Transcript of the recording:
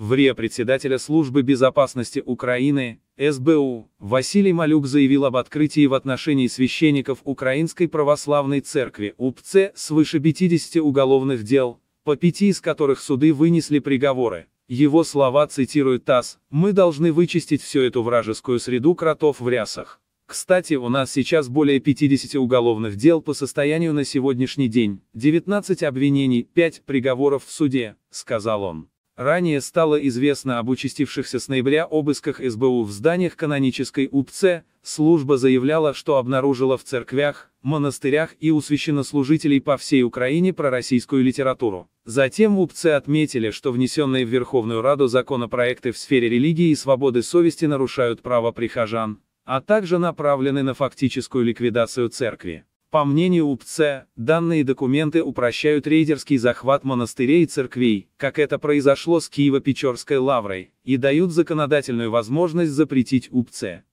В РИА председателя Службы безопасности Украины, СБУ, Василий Малюк заявил об открытии в отношении священников Украинской Православной Церкви УПЦ свыше 50 уголовных дел, по пяти из которых суды вынесли приговоры. Его слова цитирует ТАСС, «Мы должны вычистить всю эту вражескую среду кротов в рясах». Кстати, у нас сейчас более 50 уголовных дел по состоянию на сегодняшний день, 19 обвинений, 5 приговоров в суде, сказал он. Ранее стало известно об участившихся с ноября обысках СБУ в зданиях канонической УПЦ, служба заявляла, что обнаружила в церквях, монастырях и у священнослужителей по всей Украине пророссийскую литературу. Затем УПЦ отметили, что внесенные в Верховную Раду законопроекты в сфере религии и свободы совести нарушают право прихожан, а также направлены на фактическую ликвидацию церкви. По мнению УПЦ, данные документы упрощают рейдерский захват монастырей и церквей, как это произошло с Киево-Печорской лаврой, и дают законодательную возможность запретить УПЦ.